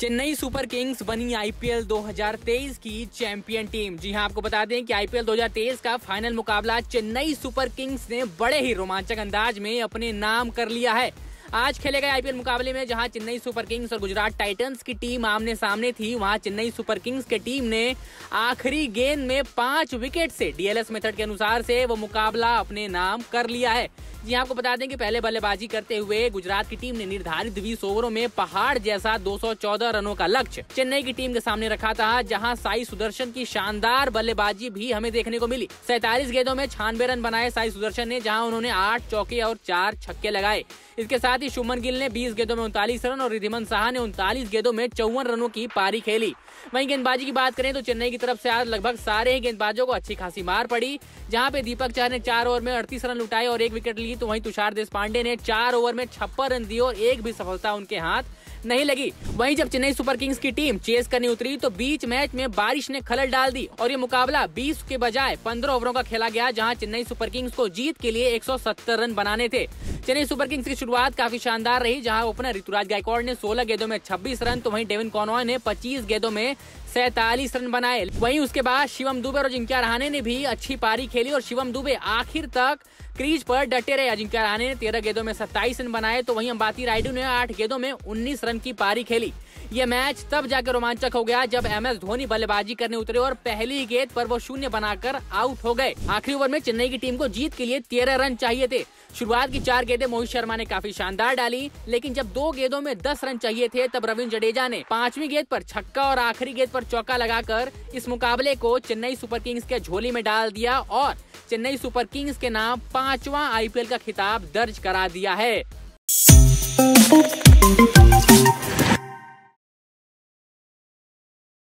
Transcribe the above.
Chennai super kings बनी IPL 2023 की champion team जी हां आपको बता दें कि आईपीएल 2023 का फाइनल मुकाबला चेन्नई सुपर किंग्स ने बड़े ही रोमांचक अंदाज में अपने नाम कर लिया है आज खेले गए आईपीएल मुकाबले में जहां चेन्नई सुपर किंग्स और गुजरात टाइटंस की टीम आमने सामने थी वहां चेन्नई सुपर किंग्स की टीम ने आखिरी गेंद में पांच विकेट से डीएलएस मेथड के अनुसार से वो मुकाबला अपने नाम कर लिया है जी हाँ, आपको बता दें कि पहले बल्लेबाजी करते हुए गुजरात की टीम ने निर्धारित बीस ओवरों में पहाड़ जैसा 214 रनों का लक्ष्य चेन्नई की टीम के सामने रखा था जहां साई सुदर्शन की शानदार बल्लेबाजी भी हमें देखने को मिली सैतालीस गेंदों में छानबे रन बनाए साई सुदर्शन ने जहाँ उन्होंने आठ चौके और चार छक्के लगाए इसके साथ ही शुमन गिल ने बीस गेंदों में उनतालीस रन और रिधिमन शाह ने उनतालीस गेंदों में चौवन रनों की पारी खेली वहीं गेंदबाजी की बात करें तो चेन्नई की तरफ से आज लगभग सारे ही गेंदबाजों को अच्छी खासी मार पड़ी जहां पे दीपक चाह ने चार ओवर में अड़तीस रन लुटाए और एक विकेट लिए थी तो वहीं तुषार देश पांडे ने चार ओवर में छप्पन रन दिए और एक भी सफलता उनके हाथ नहीं लगी वहीं जब चेन्नई सुपर किंग्स की टीम चेस करने उतरी तो बीच मैच में बारिश ने खलल डाल दी और ये मुकाबला 20 के बजाय 15 ओवरों का खेला गया जहां चेन्नई सुपर किंग्स को जीत के लिए 170 रन बनाने थे चेन्नई सुपर किंग्स की शुरुआत काफी शानदार रही जहां ओपनर ऋतुराज गायकवाड़ ने सोलह गेंदों में छब्बीस रन तो वहीं डेविन कॉनॉय ने पच्चीस गेंदों में सैतालीस रन बनाए वहीं उसके बाद शिवम दुबे और अजिंक्य रहाने ने भी अच्छी पारी खेली और शिवम दुबे आखिर तक क्रीज पर डटे रहे अजिंक्य रहाने ने तेरह गेंदों में सत्ताईस रन बनाए तो वहीं अंबाती रायडू ने आठ गेंदों में उन्नीस रन की पारी खेली यह मैच तब जाकर रोमांचक हो गया जब एम एस धोनी बल्लेबाजी करने उतरे और पहली गेंद पर वो शून्य बनाकर आउट हो गए आखिरी ओवर में चेन्नई की टीम को जीत के लिए तेरह रन चाहिए थे शुरुआत की चार गेंदे मोहित शर्मा ने काफी शानदार डाली लेकिन जब दो गेंदों में दस रन चाहिए थे तब रविंद्र जडेजा ने पांचवी गेंद पर छक्का और आखिरी गेंद पर चौका लगाकर इस मुकाबले को चेन्नई सुपर किंग्स के झोली में डाल दिया और चेन्नई सुपर किंग्स के नाम पांचवा आईपीएल का खिताब दर्ज करा दिया है